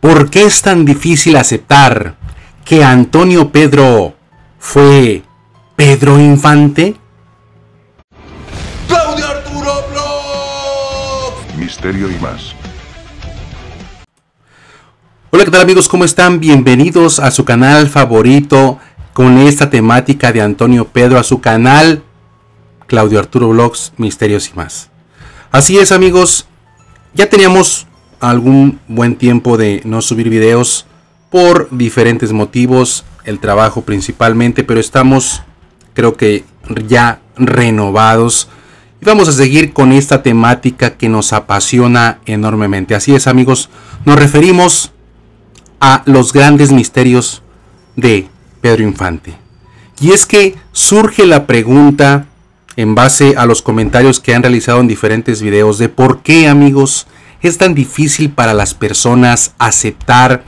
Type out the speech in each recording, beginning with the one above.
¿Por qué es tan difícil aceptar que Antonio Pedro fue Pedro Infante? Claudio Arturo Vlogs! Misterio y más. Hola, ¿qué tal amigos? ¿Cómo están? Bienvenidos a su canal favorito con esta temática de Antonio Pedro, a su canal Claudio Arturo Blogs, Misterios y más. Así es amigos, ya teníamos algún buen tiempo de no subir videos por diferentes motivos, el trabajo principalmente, pero estamos creo que ya renovados y vamos a seguir con esta temática que nos apasiona enormemente. Así es amigos, nos referimos a los grandes misterios de Pedro Infante. Y es que surge la pregunta en base a los comentarios que han realizado en diferentes videos de por qué amigos es tan difícil para las personas aceptar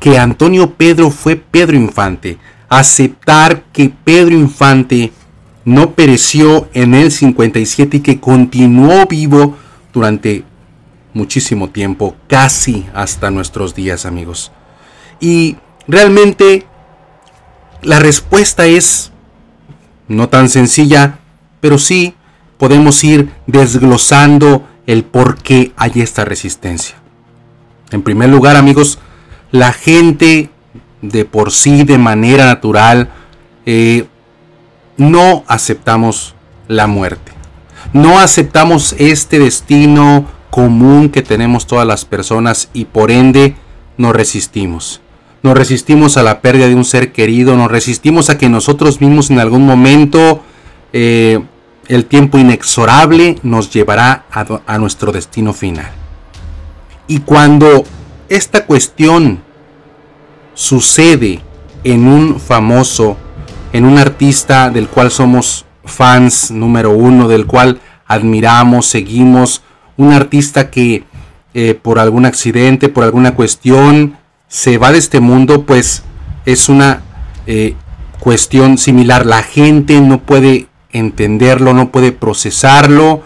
que Antonio Pedro fue Pedro Infante, aceptar que Pedro Infante no pereció en el 57 y que continuó vivo durante muchísimo tiempo, casi hasta nuestros días amigos. Y realmente la respuesta es no tan sencilla, pero sí podemos ir desglosando el por qué hay esta resistencia. En primer lugar, amigos, la gente de por sí, de manera natural, eh, no aceptamos la muerte. No aceptamos este destino común que tenemos todas las personas y por ende nos resistimos. Nos resistimos a la pérdida de un ser querido, nos resistimos a que nosotros mismos en algún momento eh, el tiempo inexorable nos llevará a, nuestro destino final. Y cuando esta cuestión sucede en un famoso, en un artista del cual somos fans número uno, del cual admiramos, seguimos, un artista que eh, por algún accidente, por alguna cuestión, se va de este mundo, pues es una eh, cuestión similar. La gente no puede entenderlo, no puede procesarlo.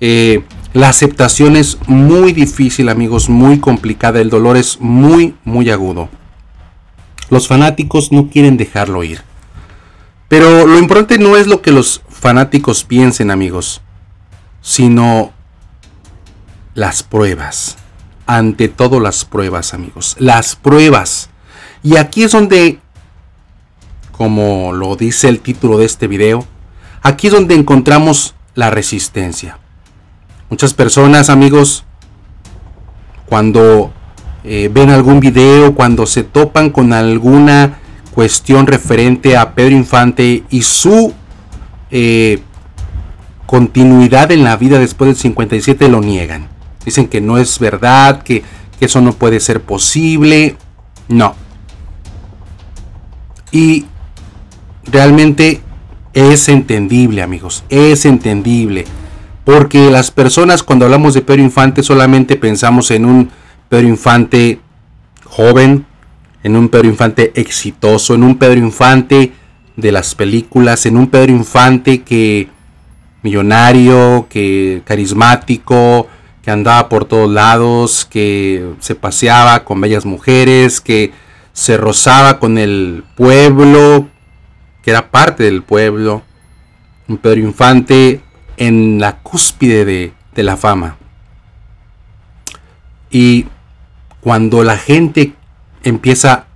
Eh, la aceptación es muy difícil, amigos, muy complicada. El dolor es muy, muy agudo. Los fanáticos no quieren dejarlo ir. Pero lo importante no es lo que los fanáticos piensen, amigos, sino las pruebas. Ante todo las pruebas, amigos. Las pruebas. Y aquí es donde, como lo dice el título de este video, Aquí es donde encontramos la resistencia. Muchas personas, amigos, cuando eh, ven algún video, cuando se topan con alguna cuestión referente a Pedro Infante y su eh, continuidad en la vida después del 57, lo niegan. Dicen que no es verdad, que, que eso no puede ser posible. No. Y realmente es entendible, amigos, es entendible. Porque las personas cuando hablamos de Pedro Infante solamente pensamos en un Pedro Infante joven, en un Pedro Infante exitoso, en un Pedro Infante de las películas, en un Pedro Infante que millonario, que carismático, que andaba por todos lados, que se paseaba con bellas mujeres, que se rozaba con el pueblo, que era parte del pueblo, un Pedro Infante en la cúspide de, la fama. Y cuando la gente empieza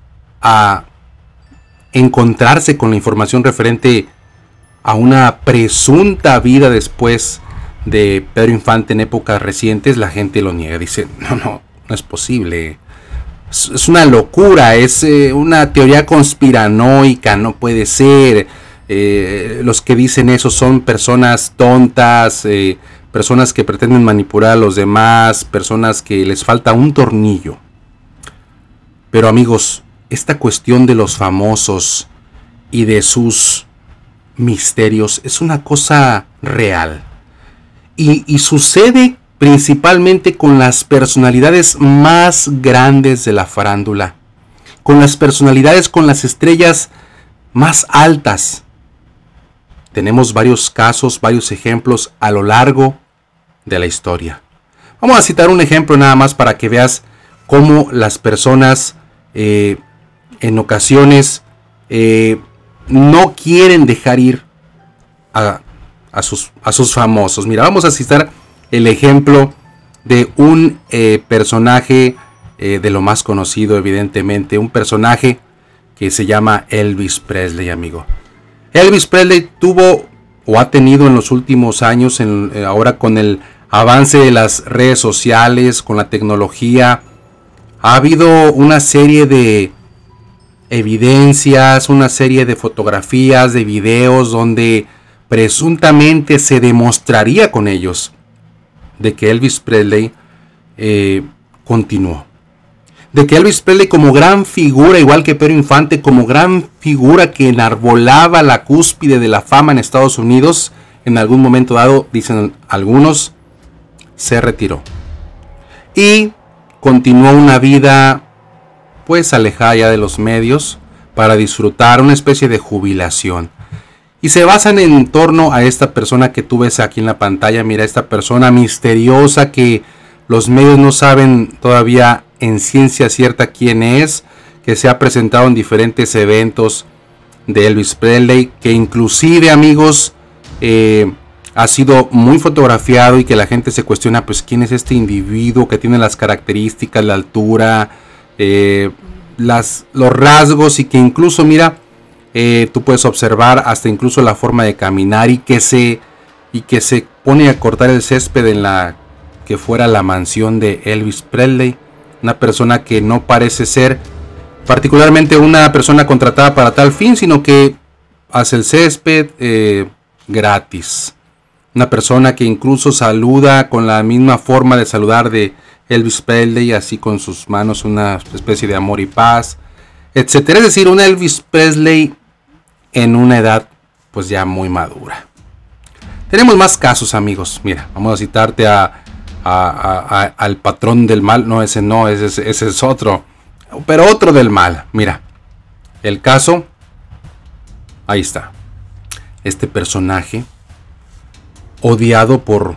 a encontrarse con la información referente a una presunta vida después de Pedro Infante en épocas recientes, la gente lo niega, dice, no, no, no es posible es una locura, es eh, una teoría conspiranoica, no puede ser. Eh, los que dicen eso son personas tontas, eh, personas que pretenden manipular a los demás, personas que les falta un tornillo. Pero amigos, esta cuestión de los famosos y de sus misterios es una cosa real. Y, y sucede principalmente con las personalidades más grandes de la farándula, con las personalidades con las estrellas más altas. Tenemos varios casos, varios ejemplos a lo largo de la historia. Vamos a citar un ejemplo nada más para que veas cómo las personas eh, en ocasiones eh, no quieren dejar ir a, sus, a sus famosos. Mira, vamos a citar el ejemplo de un eh, personaje eh, de lo más conocido, evidentemente, un personaje que se llama Elvis Presley, amigo. Elvis Presley tuvo o ha tenido en los últimos años, eh, ahora con el avance de las redes sociales, con la tecnología, ha habido una serie de evidencias, una serie de fotografías, de videos donde presuntamente se demostraría con ellos de que Elvis Presley eh, continuó. De que Elvis Presley como gran figura, igual que Pedro Infante, como gran figura que enarbolaba la cúspide de la fama en Estados Unidos, en algún momento dado, dicen algunos, se retiró. Y continuó una vida pues alejada ya de los medios para disfrutar una especie de jubilación y se basan en torno a esta persona que tú ves aquí en la pantalla. Mira, esta persona misteriosa que los medios no saben todavía en ciencia cierta quién es, que se ha presentado en diferentes eventos de Elvis Presley, que inclusive amigos eh, ha sido muy fotografiado y que la gente se cuestiona, pues quién es este individuo que tiene las características, la altura, eh, las, los rasgos y que incluso mira, eh, tú puedes observar hasta incluso la forma de caminar y que se y que se pone a cortar el césped en la que fuera la mansión de Elvis Presley, una persona que no parece ser particularmente una persona contratada para tal fin, sino que hace el césped eh, gratis. Una persona que incluso saluda con la misma forma de saludar de Elvis Presley, así con sus manos, una especie de amor y paz, etc. Es decir, un Elvis Presley en una edad pues ya muy madura. Tenemos más casos amigos, mira, vamos a citarte a, al patrón del mal, no, ese no, ese, ese es otro, pero otro del mal, mira, el caso, ahí está, este personaje odiado por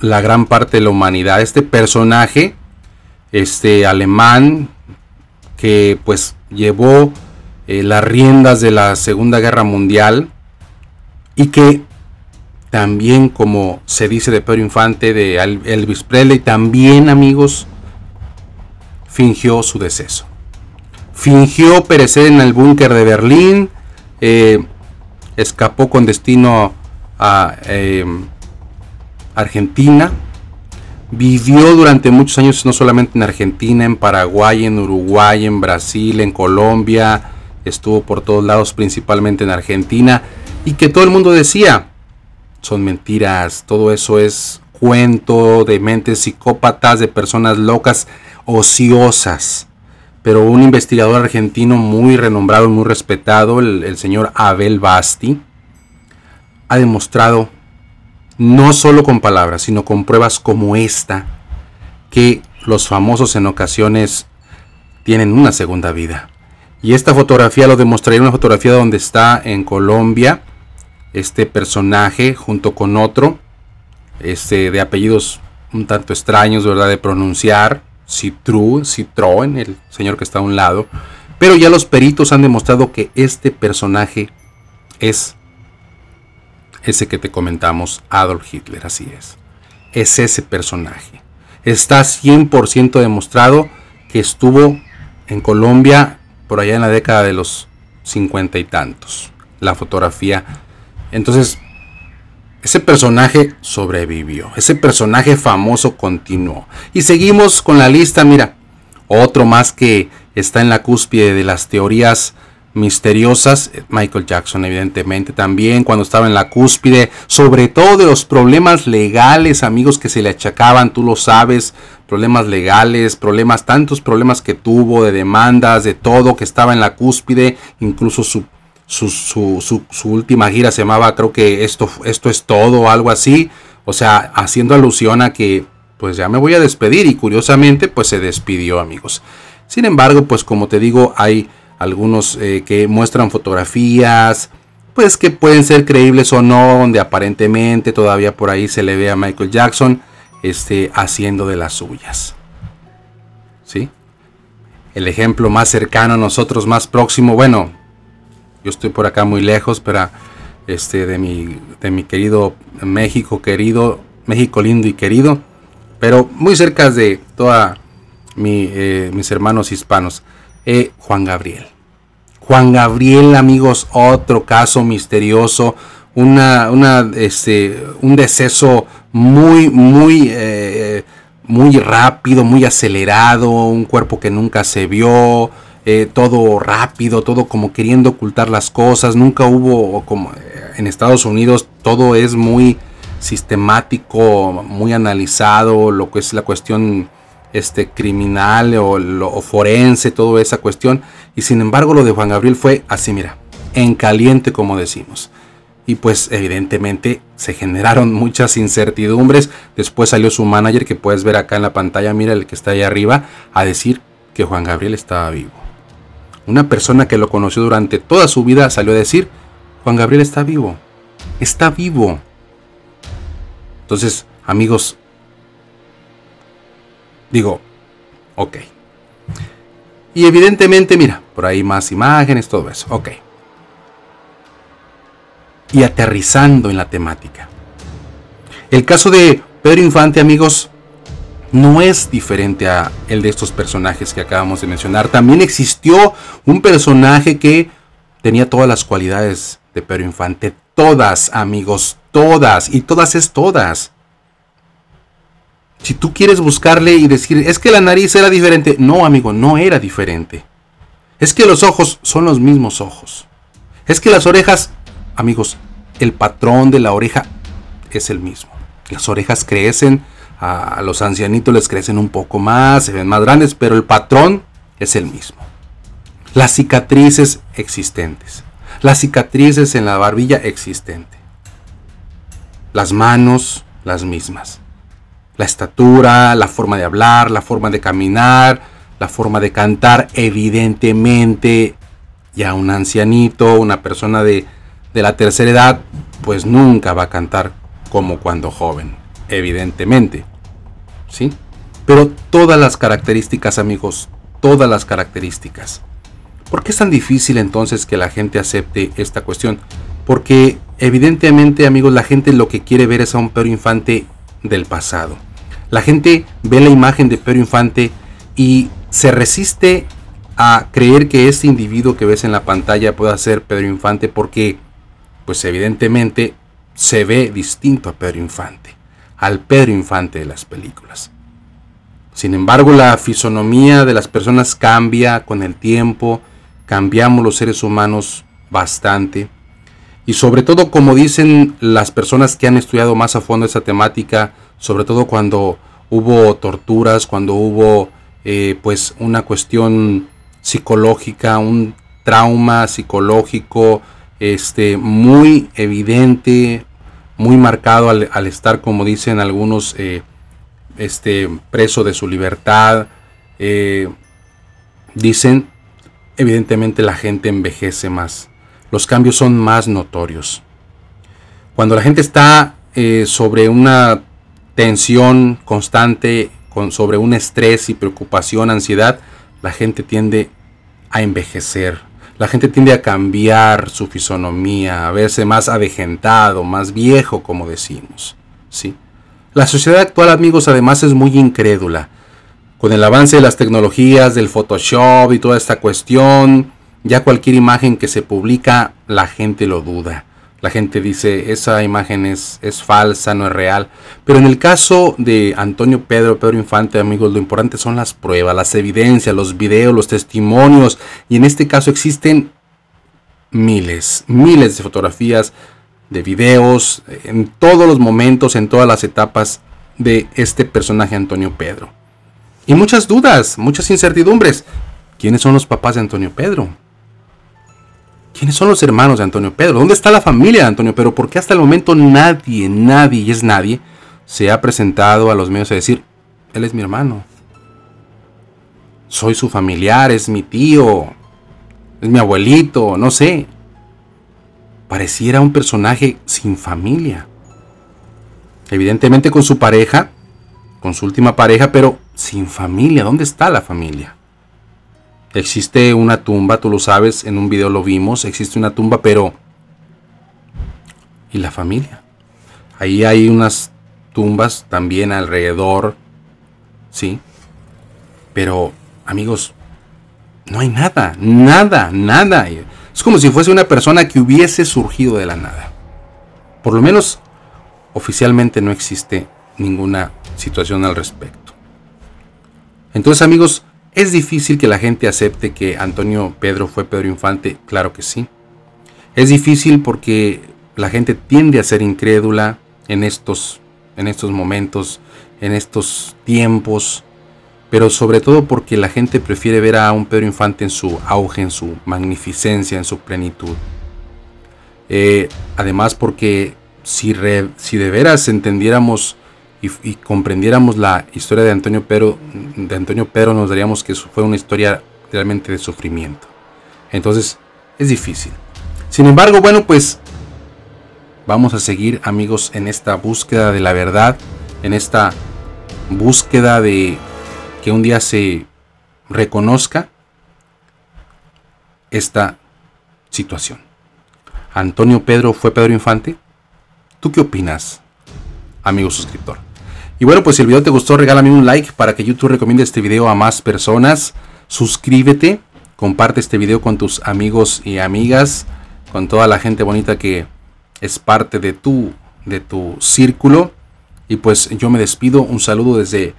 la gran parte de la humanidad, este personaje, este alemán, que pues llevó eh, las riendas de la Segunda Guerra Mundial y que también, como se dice de Pedro Infante, de Elvis Presley, también, amigos, fingió su deceso. Fingió perecer en el búnker de Berlín, eh, escapó con destino a eh, Argentina, vivió durante muchos años no solamente en Argentina, en Paraguay, en Uruguay, en Brasil, en Colombia, estuvo por todos lados, principalmente en Argentina, y que todo el mundo decía, son mentiras, todo eso es cuento de mentes psicópatas, de personas locas, ociosas. Pero un investigador argentino muy renombrado y muy respetado, el, señor Abel Basti, ha demostrado, no solo con palabras, sino con pruebas como esta, que los famosos en ocasiones tienen una segunda vida. Y esta fotografía lo demostraré, una fotografía donde está en Colombia este personaje junto con otro, este de apellidos un tanto extraños, ¿verdad? De pronunciar, Citru, Citroen, el señor que está a un lado. Pero ya los peritos han demostrado que este personaje es ese que te comentamos, Adolf Hitler, así es. Es ese personaje. Está 100% demostrado que estuvo en Colombia por allá en la década de los cincuenta y tantos. La fotografía. Entonces, ese personaje sobrevivió. Ese personaje famoso continuó. Y seguimos con la lista, mira. Otro más que está en la cúspide de las teorías misteriosas. Eh, Michael Jackson, evidentemente, también cuando estaba en la cúspide, sobre todo de los problemas legales, amigos, que se le achacaban, tú lo sabes, problemas legales, problemas, tantos problemas que tuvo de demandas, de todo, que estaba en la cúspide, incluso su, su, última gira se llamaba, creo que esto, esto es todo, algo así, o sea, haciendo alusión a que, pues ya me voy a despedir y curiosamente, pues se despidió, amigos. Sin embargo, pues como te digo, hay algunos eh, que muestran fotografías, pues que pueden ser creíbles o no, donde aparentemente todavía por ahí se le ve a Michael Jackson este, haciendo de las suyas. ¿Sí? El ejemplo más cercano a nosotros, más próximo, bueno, yo estoy por acá muy lejos, pero este, de, mi, de mi querido México querido, México lindo y querido, pero muy cerca de toda eh, mis hermanos hispanos. Eh, Juan Gabriel. Juan Gabriel, amigos, otro caso misterioso, una, una, este, un deceso muy, muy, eh, muy rápido, muy acelerado, un cuerpo que nunca se vio, eh, todo rápido, todo como queriendo ocultar las cosas, nunca hubo, como en Estados Unidos, todo es muy sistemático, muy analizado, lo que es la cuestión este, criminal o, forense, toda esa cuestión. Y sin embargo lo de Juan Gabriel fue así, mira, en caliente como decimos. Y pues evidentemente se generaron muchas incertidumbres. Después salió su manager, que puedes ver acá en la pantalla, mira el que está ahí arriba, a decir que Juan Gabriel estaba vivo. Una persona que lo conoció durante toda su vida salió a decir, Juan Gabriel está vivo, está vivo. Entonces, amigos, Digo, ok. Y evidentemente, mira, por ahí más imágenes, todo eso, ok. Y aterrizando en la temática. El caso de Pedro Infante, amigos, no es diferente a el de estos personajes que acabamos de mencionar. También existió un personaje que tenía todas las cualidades de Pedro Infante. Todas, amigos, todas. Y todas es todas. Si tú quieres buscarle y decir, es que la nariz era diferente, no amigo, no era diferente. Es que los ojos son los mismos ojos. Es que las orejas, amigos, el patrón de la oreja es el mismo. Las orejas crecen, a los ancianitos les crecen un poco más, se ven más grandes, pero el patrón es el mismo. Las cicatrices existentes. Las cicatrices en la barbilla existente. Las manos, las mismas. La estatura, la forma de hablar, la forma de caminar, la forma de cantar, evidentemente, ya un ancianito, una persona de, de la tercera edad, pues nunca va a cantar como cuando joven, evidentemente. ¿Sí? Pero todas las características, amigos, todas las características. ¿Por qué es tan difícil entonces que la gente acepte esta cuestión? Porque evidentemente, amigos, la gente lo que quiere ver es a un perro Infante del pasado. La gente ve la imagen de Pedro Infante y se resiste a creer que este individuo que ves en la pantalla pueda ser Pedro Infante porque, pues evidentemente, se ve distinto a Pedro Infante, al Pedro Infante de las películas. Sin embargo, la fisonomía de las personas cambia con el tiempo, cambiamos los seres humanos bastante. Y sobre todo, como dicen las personas que han estudiado más a fondo esa temática, sobre todo cuando hubo torturas, cuando hubo eh, pues una cuestión psicológica, un trauma psicológico este, muy evidente, muy marcado al, estar, como dicen algunos, eh, este, preso de su libertad. Eh, dicen, evidentemente la gente envejece más los cambios son más notorios. Cuando la gente está eh, sobre una tensión constante, con, sobre un estrés y preocupación, ansiedad, la gente tiende a envejecer. La gente tiende a cambiar su fisonomía, a verse más adejentado más viejo, como decimos. ¿sí? La sociedad actual, amigos, además es muy incrédula. Con el avance de las tecnologías, del Photoshop y toda esta cuestión, ya cualquier imagen que se publica, la gente lo duda. La gente dice, esa imagen es, es falsa, no es real. Pero en el caso de Antonio Pedro, Pedro Infante, amigos, lo importante son las pruebas, las evidencias, los videos, los testimonios. Y en este caso existen miles, miles de fotografías, de videos, en todos los momentos, en todas las etapas de este personaje Antonio Pedro. Y muchas dudas, muchas incertidumbres. ¿Quiénes son los papás de Antonio Pedro? ¿Quiénes son los hermanos de Antonio Pedro? ¿Dónde está la familia de Antonio Pedro? ¿Por qué hasta el momento nadie, nadie, y es nadie, se ha presentado a los medios a decir, él es mi hermano? Soy su familiar, es mi tío, es mi abuelito, no sé. Pareciera un personaje sin familia. Evidentemente con su pareja, con su última pareja, pero sin familia. ¿Dónde está la familia? Existe una tumba, tú lo sabes, en un video lo vimos, existe una tumba, pero... ¿Y la familia? Ahí hay unas tumbas también alrededor, ¿sí? Pero, amigos, no hay nada, nada, nada. Es como si fuese una persona que hubiese surgido de la nada. Por lo menos oficialmente no existe ninguna situación al respecto. Entonces, amigos, es difícil que la gente acepte que Antonio Pedro fue Pedro Infante, claro que sí. Es difícil porque la gente tiende a ser incrédula en estos, en estos momentos, en estos tiempos, pero sobre todo porque la gente prefiere ver a un Pedro Infante en su auge, en su magnificencia, en su plenitud. Eh, además porque si, si de veras entendiéramos y, comprendiéramos la historia de Antonio Pedro, de Antonio Pedro, nos daríamos que fue una historia realmente de sufrimiento. Entonces, es difícil. Sin embargo, bueno, pues vamos a seguir amigos en esta búsqueda de la verdad, en esta búsqueda de que un día se reconozca esta situación. Antonio Pedro fue Pedro Infante. ¿Tú qué opinas, amigo suscriptor? Y bueno, pues si el video te gustó, regálame un like para que YouTube recomiende este video a más personas. Suscríbete, comparte este video con tus amigos y amigas, con toda la gente bonita que es parte de tu, de tu círculo. Y pues yo me despido. Un saludo desde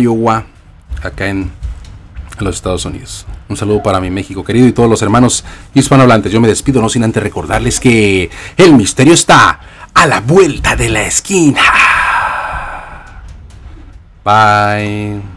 Iowa, acá en los Estados Unidos. Un saludo para mi México querido y todos los hermanos hispanohablantes. Yo me despido, no sin antes recordarles que el misterio está a la vuelta de la esquina. Bye.